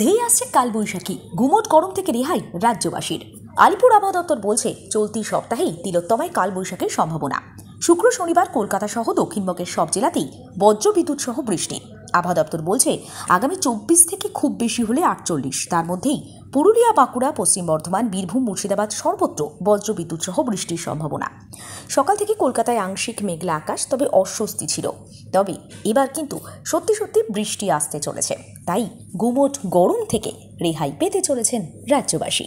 ধেয়ে আসছে কালবৈশাখী গুমট গরম থেকে রেহাই রাজ্যবাসীর আলিপুর আবহাওয়া দপ্তর বলছে চলতি সপ্তাহেই তিলোত্তমায় কালবৈশাখীর সম্ভাবনা শুক্র শনিবার কলকাতা সহ দক্ষিণবঙ্গের সব জেলাতেই বজ্রবিদ্যুৎ সহ বৃষ্টি আবহাওয়া দপ্তর বলছে আগামী চব্বিশ থেকে খুব বেশি হলে আটচল্লিশ তার মধ্যেই পুরুলিয়া বাঁকুড়া পশ্চিম বর্ধমান বীরভূম মুর্শিদাবাদ সর্বত্র বজ্রবিদ্যুৎ সহ বৃষ্টির সম্ভাবনা সকাল থেকে কলকাতায় আংশিক মেঘলা আকাশ তবে অস্বস্তি ছিল তবে এবার কিন্তু সত্যি সত্যি বৃষ্টি আসতে চলেছে তাই গুমোট গরম থেকে রেহাই পেতে চলেছেন রাজ্যবাসী